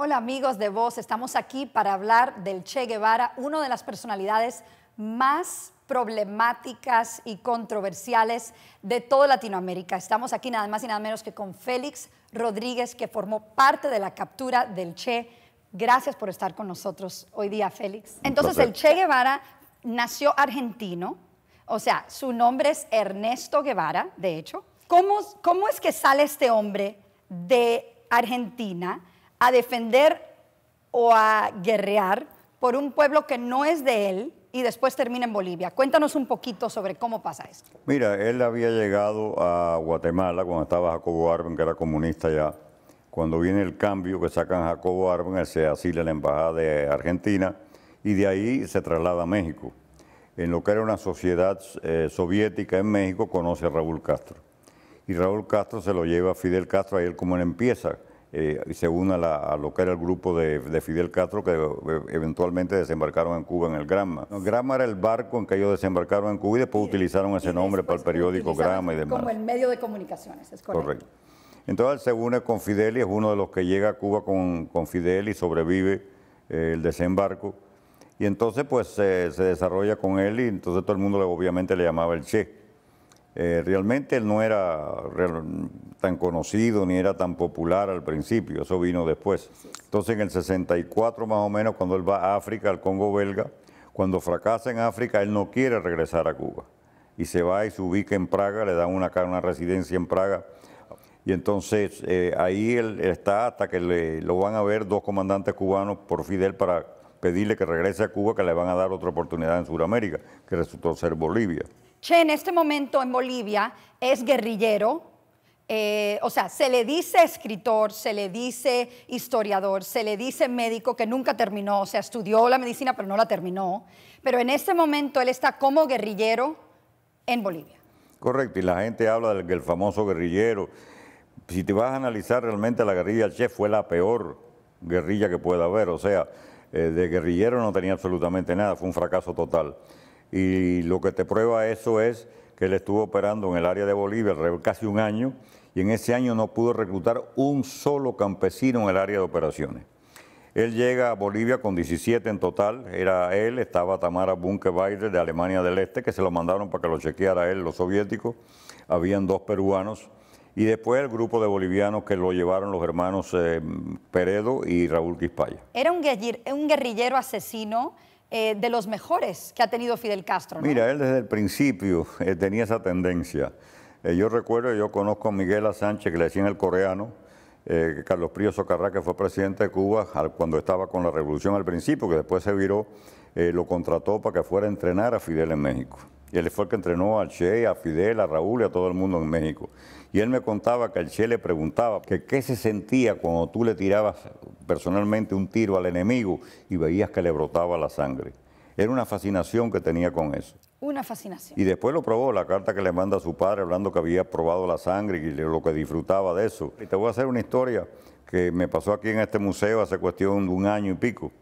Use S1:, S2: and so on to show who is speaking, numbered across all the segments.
S1: Hola amigos de Voz, estamos aquí para hablar del Che Guevara, una de las personalidades más problemáticas y controversiales de toda Latinoamérica. Estamos aquí nada más y nada menos que con Félix Rodríguez, que formó parte de la captura del Che. Gracias por estar con nosotros hoy día, Félix. Entonces, el Che Guevara nació argentino, o sea, su nombre es Ernesto Guevara, de hecho. ¿Cómo, cómo es que sale este hombre de Argentina? a defender o a guerrear por un pueblo que no es de él y después termina en Bolivia. Cuéntanos un poquito sobre cómo pasa esto.
S2: Mira, él había llegado a Guatemala cuando estaba Jacobo Arben, que era comunista ya. Cuando viene el cambio que sacan Jacobo Arben, él se asila en la Embajada de Argentina y de ahí se traslada a México. En lo que era una sociedad eh, soviética en México, conoce a Raúl Castro. Y Raúl Castro se lo lleva a Fidel Castro, y él como él empieza eh, y se une a, lo que era el grupo de, Fidel Castro que eh, eventualmente desembarcaron en Cuba en el Grama. Grama era el barco en que ellos desembarcaron en Cuba y después utilizaron ese nombre para el periódico Grama y demás. Como
S1: el medio de comunicaciones, es correcto. correcto.
S2: Entonces se une con Fidel y es uno de los que llega a Cuba con, Fidel y sobrevive eh, el desembarco. Y entonces pues se desarrolla con él y entonces todo el mundo obviamente le llamaba el Che. Eh, realmente él no era tan conocido ni era tan popular al principio, eso vino después. Entonces en el 64 más o menos, cuando él va a África, al Congo belga, cuando fracasa en África, él no quiere regresar a Cuba. Y se va y se ubica en Praga, le dan una, una residencia en Praga. Y entonces eh, ahí él está hasta que le, lo van a ver dos comandantes cubanos por Fidel para pedirle que regrese a Cuba, que le van a dar otra oportunidad en Sudamérica, que resultó ser Bolivia.
S1: Che en este momento en Bolivia es guerrillero, eh, o sea, se le dice escritor, se le dice historiador, se le dice médico que nunca terminó, o sea, estudió la medicina pero no la terminó, pero en este momento él está como guerrillero en Bolivia.
S2: Correcto, y la gente habla del, famoso guerrillero. Si te vas a analizar realmente la guerrilla del Che fue la peor guerrilla que pueda haber, o sea, eh, de guerrillero no tenía absolutamente nada, fue un fracaso total y lo que te prueba eso es que él estuvo operando en el área de Bolivia casi un año y en ese año no pudo reclutar un solo campesino en el área de operaciones. Él llega a Bolivia con 17 en total, era él, estaba Tamara bunke de Alemania del Este, que se lo mandaron para que lo chequeara él, los soviéticos, habían dos peruanos, y después el grupo de bolivianos que lo llevaron los hermanos eh, Peredo y Raúl Quispaya.
S1: Era un guerrillero asesino eh, de los mejores que ha tenido Fidel Castro.
S2: Mira, él desde el principio eh, tenía esa tendencia. Eh, yo recuerdo, yo conozco a Miguel A. Sánchez, que le decían el coreano, Carlos Prío Socarrá, que fue presidente de Cuba cuando estaba con la revolución al principio, que después se viró, lo contrató para que fuera a entrenar a Fidel en México. Y él fue el que entrenó al Che, a Fidel, a Raúl y a todo el mundo en México. Y él me contaba que al Che le preguntaba que qué se sentía cuando tú le tirabas personalmente un tiro al enemigo y veías que le brotaba la sangre. Era una fascinación que tenía con eso.
S1: Una fascinación.
S2: Y después lo probó, la carta que le manda a su padre hablando que había probado la sangre y lo que disfrutaba de eso. Y te voy a hacer una historia que me pasó aquí en este museo hace cuestión de un año y pico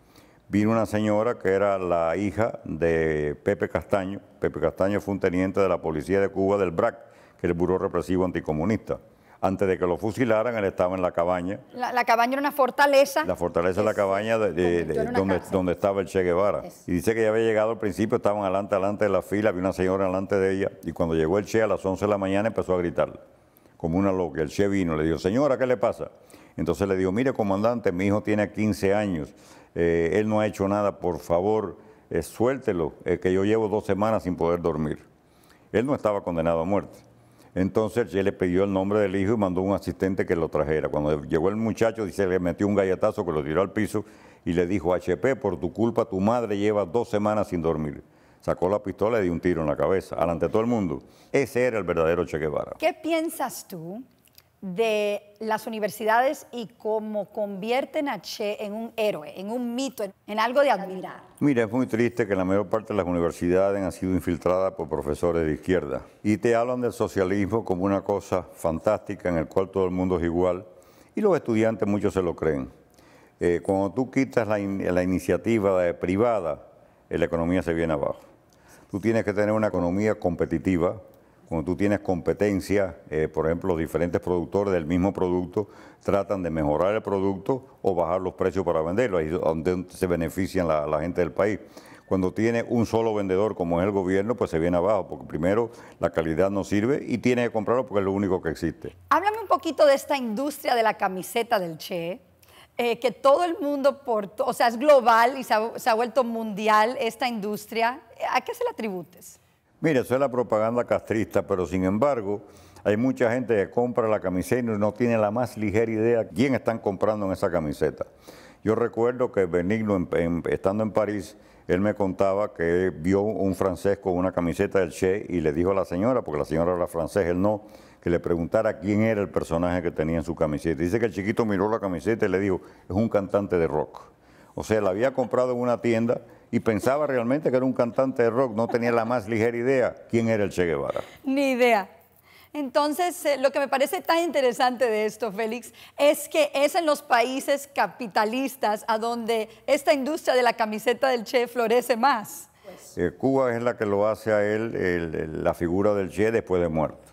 S2: vino una señora que era la hija de Pepe Castaño. Pepe Castaño fue un teniente de la Policía de Cuba del BRAC, que es el Buró Represivo Anticomunista. Antes de que lo fusilaran, él estaba en la cabaña.
S1: La, cabaña era una fortaleza. La
S2: fortaleza la cabaña donde, estaba el Che Guevara. Y dice que ya había llegado al principio, estaban adelante, adelante de la fila, había una señora delante de ella, y cuando llegó el Che a las 11 de la mañana empezó a gritar como una loca. El Che vino, le dijo, señora, ¿qué le pasa? Entonces le digo, mire comandante, mi hijo tiene 15 años, eh, él no ha hecho nada, por favor, eh, suéltelo, eh, que yo llevo dos semanas sin poder dormir. Él no estaba condenado a muerte. Entonces él le pidió el nombre del hijo y mandó un asistente que lo trajera. Cuando llegó el muchacho, dice le metió un galletazo que lo tiró al piso y le dijo, HP, por tu culpa tu madre lleva dos semanas sin dormir sacó la pistola y dio un tiro en la cabeza, delante de todo el mundo. Ese era el verdadero Che Guevara.
S1: ¿Qué piensas tú de las universidades y cómo convierten a Che en un héroe, en un mito, en algo de admirar.
S2: Mira, es muy triste que la mayor parte de las universidades han sido infiltradas por profesores de izquierda y te hablan del socialismo como una cosa fantástica en el cual todo el mundo es igual y los estudiantes muchos se lo creen. Eh, cuando tú quitas la, iniciativa privada, eh, la economía se viene abajo. Tú tienes que tener una economía competitiva, cuando tú tienes competencia, eh, por ejemplo, los diferentes productores del mismo producto tratan de mejorar el producto o bajar los precios para venderlo, ahí es donde se benefician la, gente del país cuando tiene un solo vendedor como es el gobierno, pues se viene abajo, porque primero la calidad no sirve y tiene que comprarlo porque es lo único que existe.
S1: Háblame un poquito de esta industria de la camiseta del Che. Eh, que todo el mundo, o sea, es global y se ha, se ha vuelto mundial esta industria. ¿A qué se la atributes?
S2: Mire, eso es la propaganda castrista, pero sin embargo, hay mucha gente que compra la camiseta y no tiene la más ligera idea quién están comprando en esa camiseta. Yo recuerdo que Benigno, estando en París, él me contaba que vio un francés con una camiseta del Che y le dijo a la señora, porque la señora era francés, él no, que le preguntara quién era el personaje que tenía en su camiseta. Dice que el chiquito miró la camiseta y le dijo, es un cantante de rock. O sea, la había comprado en una tienda y pensaba realmente que era un cantante de rock, no tenía la más ligera idea quién era el Che Guevara.
S1: Ni idea. Entonces, eh, lo que me parece tan interesante de esto, Félix, es que es en los países capitalistas a donde esta industria de la camiseta del Che florece más.
S2: Eh, Cuba es la que lo hace a él la figura del Che después de muerto.